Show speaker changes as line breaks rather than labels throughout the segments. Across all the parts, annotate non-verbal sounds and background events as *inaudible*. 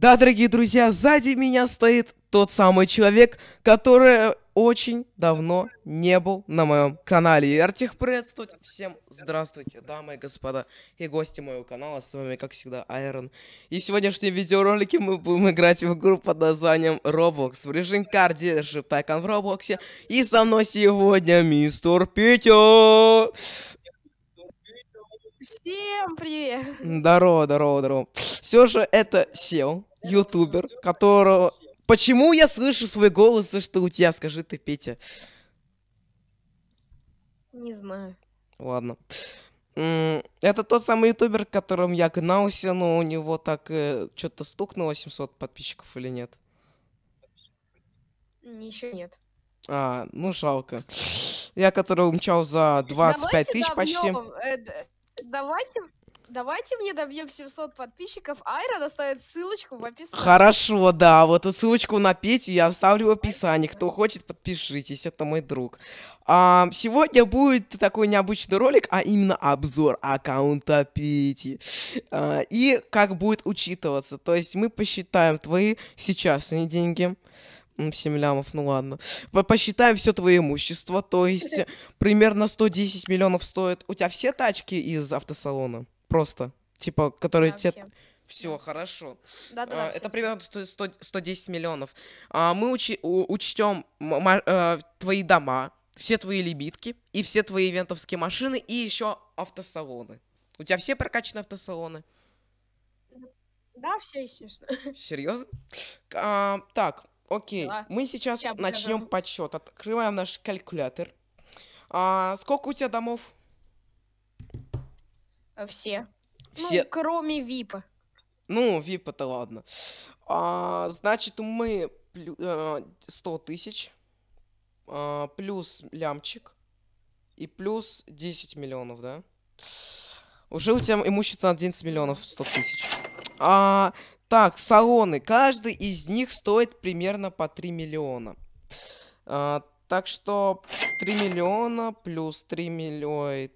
Да, дорогие друзья, сзади меня стоит тот самый человек, который очень давно не был на моем канале. Я рад приветствовать. Всем здравствуйте, дамы и господа, и гости моего канала. С вами, как всегда, Айрон. И в сегодняшнем видеоролике мы будем играть в игру под названием Roblox. В режим кар держит Тайкон в Роблоксе. И со мной сегодня мистер Питер.
Всем привет!
Здорово, здорово, здорово. Все же это сел ютубер, которого... Почему я слышу свой голос, что у тебя, скажи ты, Петя?
Не знаю.
Ладно. Это тот самый ютубер, которым я гнался, но у него так э, что-то стукнуло 700 подписчиков или нет?
Еще нет.
А, ну жалко. Я, который умчал за 25 давайте тысяч добьем, почти.
Э, давайте давайте мне добьем 700 подписчиков, Айра доставит ссылочку в описании. Хорошо,
да, вот эту ссылочку на Петю я оставлю в описании. Кто хочет, подпишитесь, это мой друг. А, сегодня будет такой необычный ролик, а именно обзор аккаунта Пети. А, и как будет учитываться. То есть мы посчитаем твои сейчасные деньги. 7 лямов, ну ладно. По посчитаем все твое имущество, то есть *laughs* примерно 110 миллионов стоит. У тебя все тачки из автосалона? просто. Типа, которые да, те... Все. Все, хорошо. Да, да, э, это примерно 100, 110 миллионов. А, мы учи, учтем э, твои дома, все твои лебедки и все твои ивентовские машины и еще автосалоны. У тебя все прокачаны автосалоны?
Да, все, естественно.
*laughs* Серьезно? А, так, окей. Да. Мы сейчас, сейчас начнем подсчет. Открываем наш калькулятор. А, сколько у тебя домов? Все. Э, все. Ну, кроме Випа. Ну, Випа-то ладно. А, значит, мы 100 э, тысяч, а, плюс лямчик и плюс 10 миллионов, да? Уже у тебя имущество на 11 миллионов 100 тысяч. А, так, салоны. Каждый из них стоит примерно по 3 миллиона. А, так что 3 миллиона плюс 3 миллиона...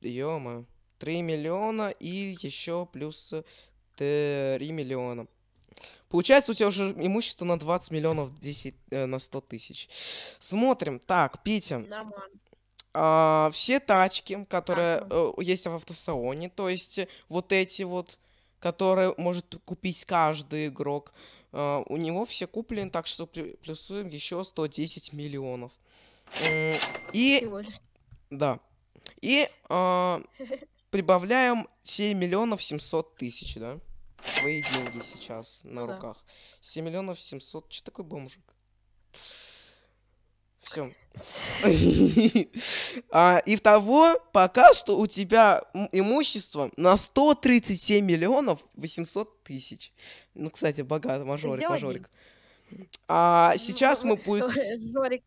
Ё-моё. 3 миллиона и еще плюс 3 э, миллиона. Получается, у тебя уже имущество на 20 миллионов 10, э, на 100 тысяч. Смотрим. Так, Питя. А, все тачки, которые э, есть в автосалоне, то есть э, вот эти вот, которые может купить каждый игрок, э, у него все куплены, так что плюсуем еще 110 миллионов. И... Да. И... Э, *laughs* прибавляем 7 миллионов 700 тысяч, да? Твои деньги сейчас на да. руках. 7 миллионов 700... Че такой бомжик? Все. *laughs* а, и того, пока что у тебя имущество на 137 миллионов 800 тысяч. Ну, кстати, богат, мажорик, мажорик. А сейчас ну, мы будем... *laughs* Жорик,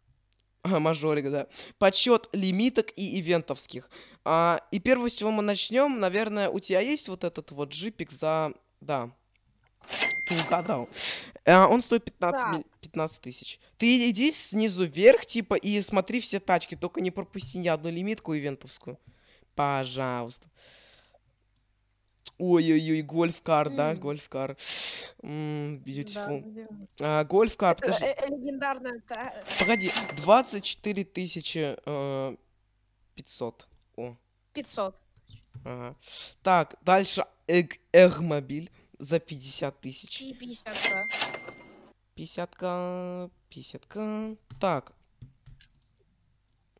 а, *laughs* мажорик, да. Подсчет лимиток и ивентовских. А, и первое, с чего мы начнем, наверное, у тебя есть вот этот вот джипик за... Да. Ты угадал. А, он стоит 15, да. тысяч. Ты иди снизу вверх, типа, и смотри все тачки, только не пропусти ни одну лимитку ивентовскую. Пожалуйста. Ой-ой-ой, гольф-кар, да, гольф-кар. Beautiful. А, Гольф-кар, подожди. Э,
э, легендарная. Э, Погоди,
24 тысячи 500. О. 500. Ага. Так, дальше Эг Эгмобиль за 50 тысяч.
И 50 -ка.
50 -ка, 50 -ка. Так,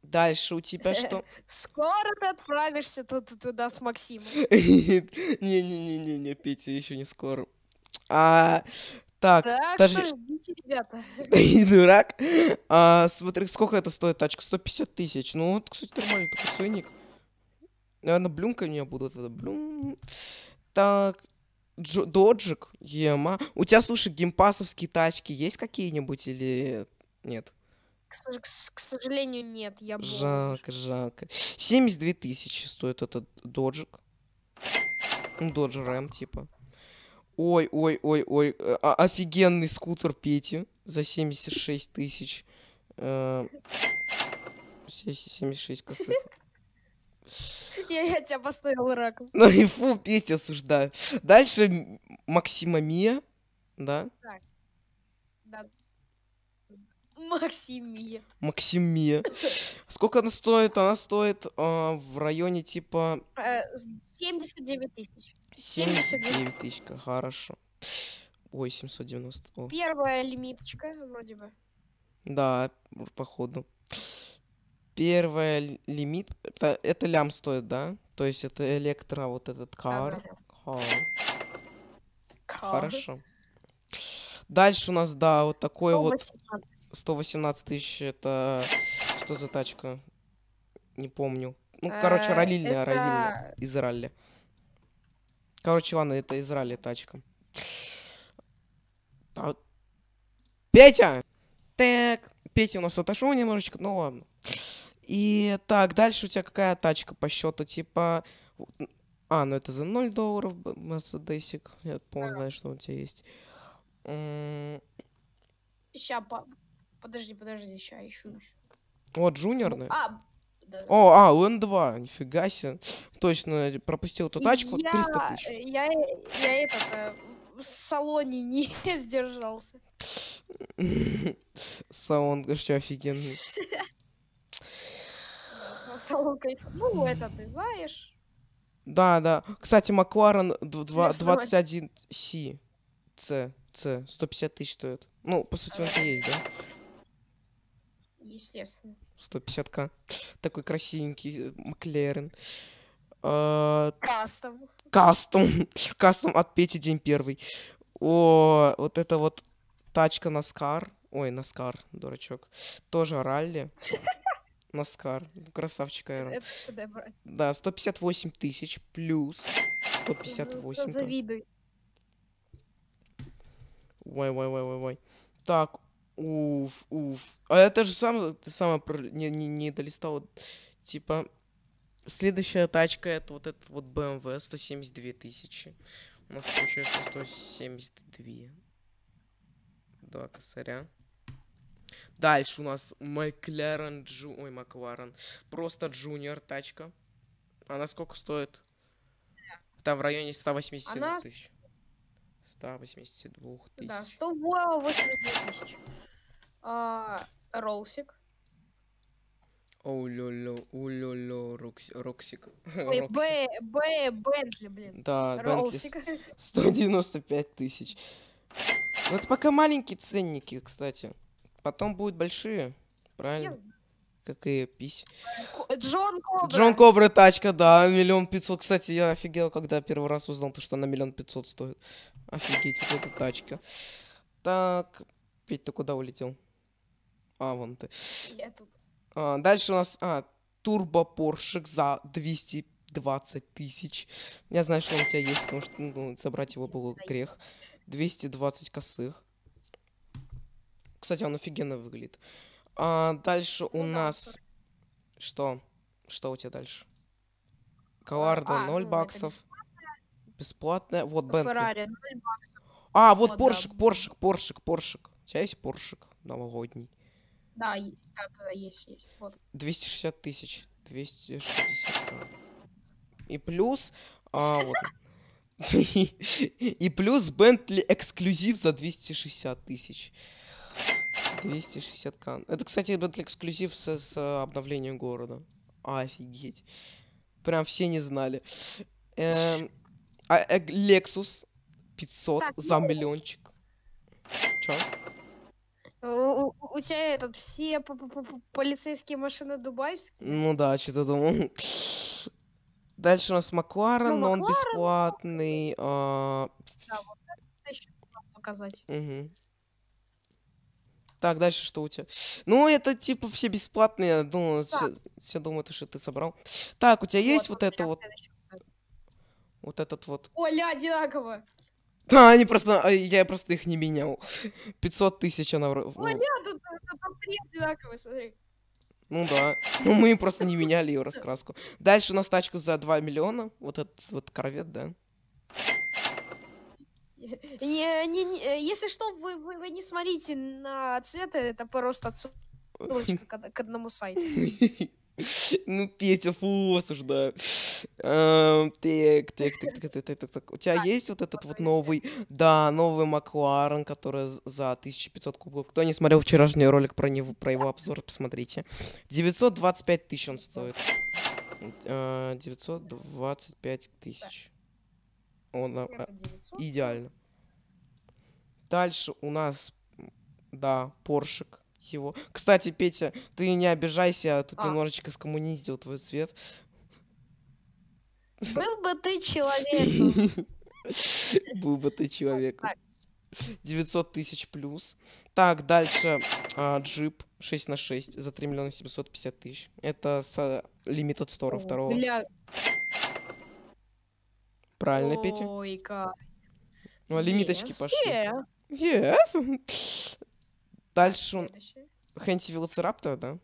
Дальше у тебя э, что?
Скоро ты отправишься туда с Максимом. *laughs*
Не-не-не-не, Петя, еще не скоро. А, так, так даже... что ждите, ребята. И *laughs* дурак. А, смотри, сколько это стоит тачка? 150 тысяч. Ну, вот, кстати, нормальный такой ценник. Наверное, блюнка у меня будут. блюм. Так, Джо... доджик, ема. У тебя, слушай, геймпасовские тачки есть какие-нибудь или нет?
К, сожалению, нет. Я бомж. Жалко,
жалко. 72 тысячи стоит этот доджик. Додж Рэм, типа. Ой, ой, ой, ой. О э, а, офигенный скутер Пети за 76 тысяч. 76 э, косых.
*laughs* Я, я тебя поставил раком. Ну и
фу, Петя осуждаю. Дальше Максимомия, да?
Так. Да, Максимия.
Максимия. *laughs* Сколько она стоит? Она стоит а, в районе типа...
79 э, тысяч. 79
тысяч, хорошо. Ой, 790. О.
Первая лимиточка, вроде бы.
Да, походу. Первая лимит... Это, это лям стоит, да? То есть это электро, вот этот кар. Да, Хорошо. Дальше у нас, да, вот такой О, вот... 118 тысяч это... Что за тачка? Не помню. Ну, а, короче, ралильная, ралильная. Из ралли. Короче, ладно, это из ралли тачка. А Петя! Так, Петя у нас отошел немножечко, ну ладно. И так, дальше у тебя какая тачка по счету? Типа... А, ну это за 0 долларов Мерседесик. Я помню, знаешь, что у тебя есть.
Сейчас, Подожди, подожди, сейчас ищу.
Вот джуниорная. А, да. О, а, ЛН-2, нифига себе. Точно, пропустил эту тачку, я, 300 тысяч.
Я, я, я этот, э, в салоне не *laughs* сдержался.
Салон, что офигенный.
Салон кайф. Ну, это ты знаешь.
Да, да. Кстати, Макларен 21C. C. C. 150 тысяч стоит. Ну, по сути, он есть, да?
Естественно.
150к. Такой красивенький э, Маклерен. А, кастом. Кастом. *laughs* Кастом от Пети день первый. О, вот это вот тачка Наскар. Ой, Наскар, дурачок. Тоже ралли. *laughs* Наскар. Красавчик Айрон. Да, 158 тысяч плюс 158. Завидуй. Ой, ой, ой, ой, ой. Так, Уф, уф. А это же сам, ты сама про... не, не, не долистал. Типа, следующая тачка это вот этот вот BMW 172 эм тысячи. У нас получается 172. Два косаря. Дальше у нас Макларен Джу... Ой, Макларен. Просто джуниор тачка. Она сколько стоит? Там в районе 180 Она... тысяч. 182
тысяч. Да, 182 тысячи. А, ролсик.
Оу-лё-лё, улё-лё, Роксик. Ой,
Б, Б, Бентли, блин. Да, Ролсик.
195 тысяч. Вот ну, пока маленькие ценники, кстати. Потом будут большие, правильно? Я Какая пись.
Джон Кобра. Джон Кобра
тачка, да, миллион пятьсот. Кстати, я офигел, когда первый раз узнал, то, что она миллион пятьсот стоит. Офигеть, вот эта тачка. Так, Петь, ты куда улетел? А, вон ты. Я тут. А, дальше у нас, а, Турбо турбопоршик за 220 тысяч. Я знаю, что он у тебя есть, потому что ну, собрать его был грех. 220 косых. Кстати, он офигенно выглядит. А, дальше у нас... Что? Что у тебя дальше? Коварда а, 0 ну, баксов. Бесплатная. бесплатная. Вот Бентли. Феррари
0 баксов.
А, вот, вот Поршик, да. Поршик, Поршик, Поршик. У тебя есть Поршик новогодний?
Да, да, да, есть, есть. Вот.
260 тысяч. 260. И плюс... А, вот. *laughs* И плюс Бентли эксклюзив за 260 тысяч. 260к. Это, кстати, этот эксклюзив с, с обновлением города. Офигеть. Прям все не знали. Эм, а, э, Lexus 500 так, за ну, ну. миллиончик. Чё?
У, у тебя этот, все п -п -п полицейские машины дубайские?
Ну да, что-то думал. Дальше у нас Макларен, ну, но он бесплатный. А, да, вот
это еще показать.
Угу. Так, дальше что у тебя? Ну, это типа все бесплатные, ну, да. все, все думают, что ты собрал. Так, у тебя вот, есть вот, вот это вот? Вот этот вот.
Оля, одинаково.
Да, они просто, а, я просто их не менял. 500 тысяч она... Оля,
тут, тут три одинаковые, смотри.
Ну да. Ну мы просто не меняли ее раскраску. Дальше у нас тачка за 2 миллиона. Вот этот вот корвет, да?
*laughs* Не, не, не, э, если что, вы, вы, вы не смотрите на цветы, это просто ссылочка к, к одному сайту. *laughs*
Ну, Петя, фу, осуждаю. Эм, так, так, так, так, так, так. У тебя есть вот этот вот новый, да, новый Макларен, который за 1500 кубов. Кто не смотрел вчерашний ролик про него, про его обзор, посмотрите. 925 тысяч он стоит. 925 э, тысяч. Он, а, а, идеально. Дальше у нас, да, Поршик его. Кстати, Петя, ты не обижайся, а тут а. немножечко скоммуниздил твой цвет.
Был бы ты человеком.
*laughs* Был бы ты человеком. 900 тысяч плюс. Так, дальше а, джип 6 на 6 за 3 миллиона 750 тысяч. Это с э, лимит от стора второго. Правильно, Ой, Петя?
ой как.
Ну, а лимиточки yes, пошли. Yeah. Yes. Дальше Хэнти Велоцираптора, да?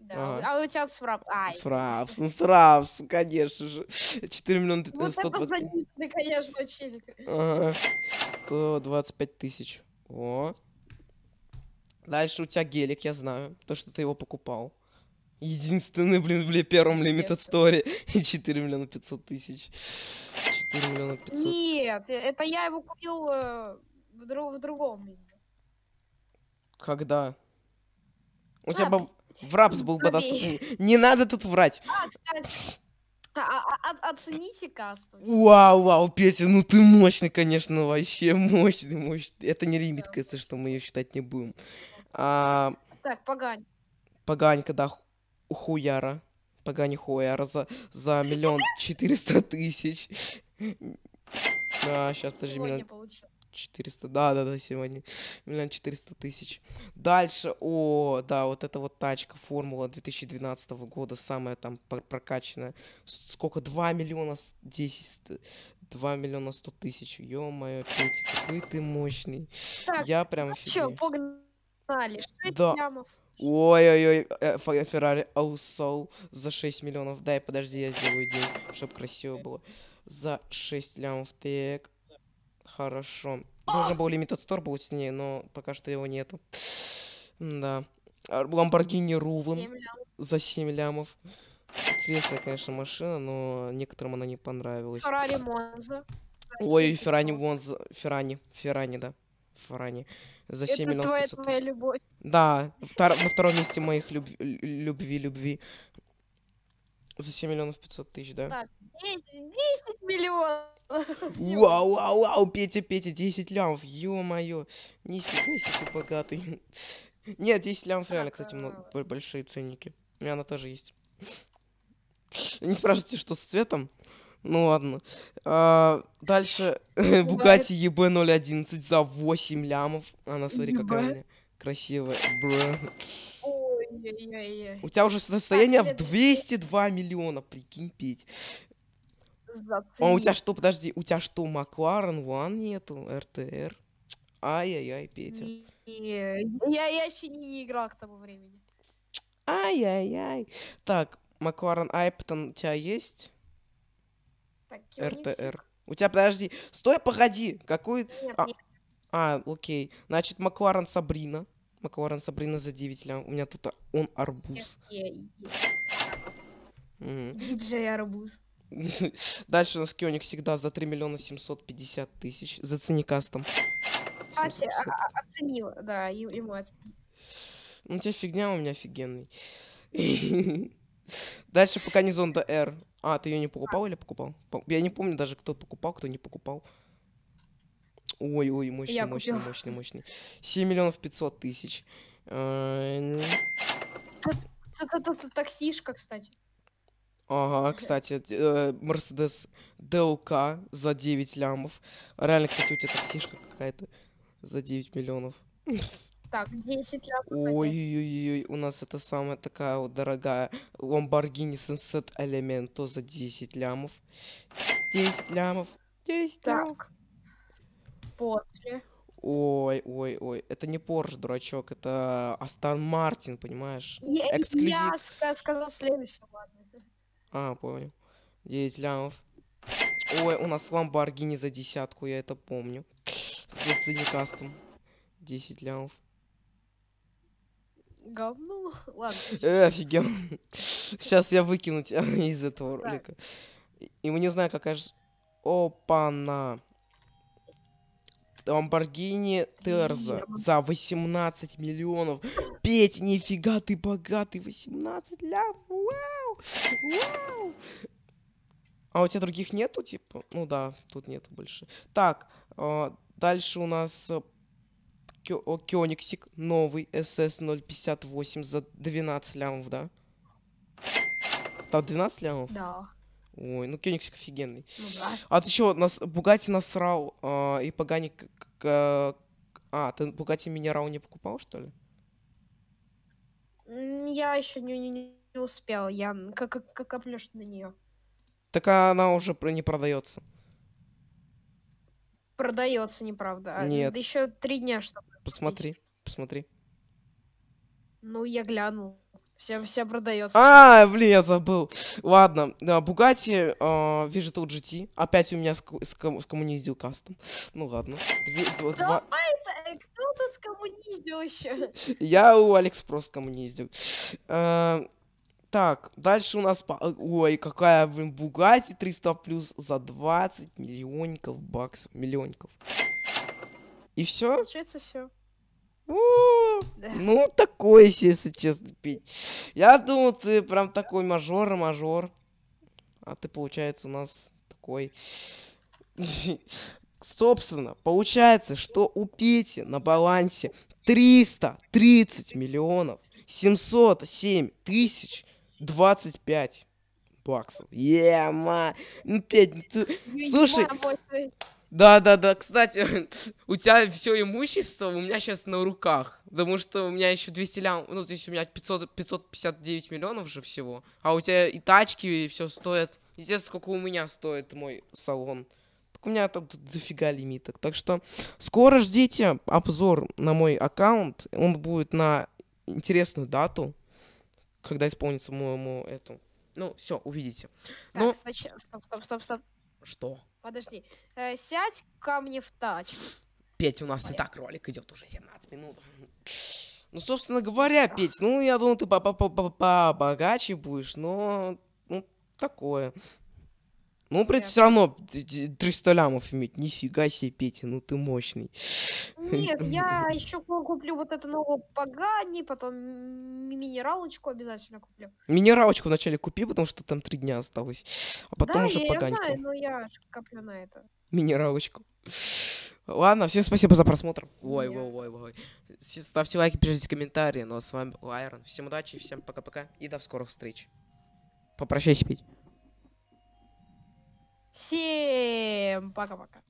Да, а,
а у тебя Сфрапс. Ай. Сфрапс, ну
Сфрапс, конечно же. 4 миллиона Вот 120... это
заниженный, конечно, челик.
Ага. 125 тысяч. О. Дальше у тебя гелик, я знаю. То, что ты его покупал. Единственный, блин, блин, первом лимитед стори. *laughs* и 4 миллиона 500 тысяч. 4 миллиона 500.
Нет, э, это я его купил э, в, друг, в другом
Когда? У а, тебя б... в рапс был бы Не надо тут врать.
А, кстати. А, а, а оцените каст.
Вау, вау, Петя, ну ты мощный, конечно, вообще мощный, мощный. Это не лимит если что, мы ее считать не будем. А...
Так, погань.
Поганька, да, хуяра. Погани хуяра за, за миллион четыреста тысяч. А, сейчас, подожди, миллион... 400, да, да, да, сегодня. Миллион четыреста тысяч. Дальше, о, да, вот эта вот тачка, формула 2012 года, самая там прокачанная. Сколько? 2 миллиона 10, 2 миллиона 100 тысяч. Ё-моё, Петя, какой ты мощный. Так, Я прям офигел. Ну
чё, погнали, 6 да. лямов.
Ой-ой-ой, э, э, Феррари Аусоу за 6 миллионов. Дай, подожди, я сделаю день, чтобы красиво было. За 6 лямов, так. Хорошо. Должен был лимитед стор был с ней, но пока что его нету. Да. Ламборгини Рувен за 7 лямов. Интересная, конечно, машина, но некоторым она не понравилась. Феррари
Монза. Ой,
Феррани Монза. Феррани. Феррани, да. Фарани. За 7 Это миллионов твоя, твоя любовь. Да, втор... на втором месте моих люб... любви, любви. За 7 миллионов 500 тысяч, да? Да,
10, 10 миллионов. Вау,
вау, вау, Петя, Петя, 10 лямов, ё-моё. Нифига себе богатый. Нет, 10 лямов реально, кстати, много, большие ценники. У меня она тоже есть. Не спрашивайте, что с цветом. Ну ладно. А, дальше Бугати EB 011 за 8 лямов. Она, смотри, какая она красивая.
Ой-ой-ой. У тебя уже состояние в
202 миллиона, прикинь, пить. А у тебя что, подожди, у тебя что, Макларен One нету, РТР? Ай-яй-яй, Петя. Не,
я, я еще не, не играл к тому времени.
Ай-яй-яй. Так, Макларен Айптон у тебя есть? РТР. У тебя, подожди, стой, погоди, какую... Нет, а, нет. а, окей, значит, Макларен Сабрина. Макларен Сабрина за 9 лям. У меня тут он арбуз. Диджей арбуз. *laughs* Дальше у нас Кёник всегда за 3 миллиона 750 тысяч. За ценикастом. Кстати,
а, оценил, да, ему оценила.
Ну, у тебя фигня, а у меня офигенный. *laughs* Дальше пока не зонда R. А, ты ее не покупал или покупал? Я не помню даже, кто покупал, кто не покупал. Ой, ой, мощный, Я мощный, купил. мощный, мощный. 7 миллионов 500 тысяч. Это,
это, это Таксишка, кстати.
Ага, кстати, Мерседес э, ДЛК за 9 лямов. Реально, кстати, у тебя таксишка какая-то за 9 миллионов.
Так, 10 лямов.
Ой-ой-ой, у нас это самая такая вот дорогая Lamborghini Sunset Elemento за 10 лямов. 10 лямов. 10 так. лямов.
Потри.
Ой, ой, ой, это не Порш, дурачок, это Астон Мартин, понимаешь? Я, Эксклюзив.
я сказал следующее, ладно.
А, понял. 9 лямов. Ой, у нас Lamborghini за десятку, я это помню. С кастом. 10 лямов.
Говно? *laughs* Ладно. Э,
Сейчас я выкину тебя *laughs* из этого ролика. И мы не узнаем, какая же... Опа-на. Ламборгини Терза за 18 миллионов. Петь, нифига ты богатый, 18 лям, вау, вау. А у тебя других нету, типа? Ну да, тут нету больше. Так, а, дальше у нас Кёниксик новый SS058 за 12 лямов, да? Там 12 лямов? Да. Ой, ну Кёниксик офигенный. Ну, да. А ты чё, нас, Бугати насрал э, и поганик... Э, а, ты Бугати Минерал не покупал, что ли?
Я еще не, не, не успел, я как, как, как оплешь на нее.
Так она уже не продается.
Продается, неправда. Нет. Да еще три дня, чтобы
Посмотри, посмотри.
Ну, я глянул. Вся, вся продается. А,
блин, я забыл. Ладно, Бугати а, вижу тут GT. Опять у меня скоммуниздил кастом. Ну ладно. А
э, кто тут скоммуниздил еще?
Я у Алекс просто скоммуниздил. А, так, дальше у нас... Ой, какая, блин, Бугати 300 плюс за 20 миллионников баксов. Миллионников. И все?
Получается все. Ну,
такой, если честно, Петь. Я думал, ты прям такой мажор-мажор. А ты, получается, у нас такой... *laughs* Собственно, получается, что у Пети на балансе 330 миллионов 707 тысяч 25 баксов. Ема! Yeah, ну, Петь, ну ты... Слушай... Да, да, да. Кстати, *laughs* у тебя все имущество у меня сейчас на руках. Потому что у меня еще 200 лям, ну, здесь у меня 500, 559 миллионов же всего. А у тебя и тачки, и все стоит. Естественно, сколько у меня стоит мой салон. Так у меня там дофига лимиток. Так что скоро ждите обзор на мой аккаунт. Он будет на интересную дату, когда исполнится моему эту. Ну, все, увидите. Так, Но... Ну стоп,
стоп, стоп, стоп. Что? Подожди. Э, сядь ко мне в тач.
Петь, у нас Понятно. и так ролик идет уже 17 минут. Ну, собственно говоря, Петь, ну, я думал, ты по-по-по-по-по богаче будешь, но... Ну, такое. Ну, блядь, все равно 300 лямов иметь. Нифига себе, Петя, ну ты мощный.
Нет, *laughs* я еще куплю вот эту новую погани, потом минералочку обязательно куплю.
Минералочку вначале купи, потому что там три дня осталось. А потом да, уже я, поганьку. я
знаю, но я коплю на это.
Минералочку. Ладно, всем спасибо за просмотр. Ой, ой, ой, ой. Ставьте лайки, пишите комментарии. Ну а с вами был Айрон. Всем удачи, всем пока-пока и до скорых встреч. Попрощайся, Петь.
Всем пока-пока.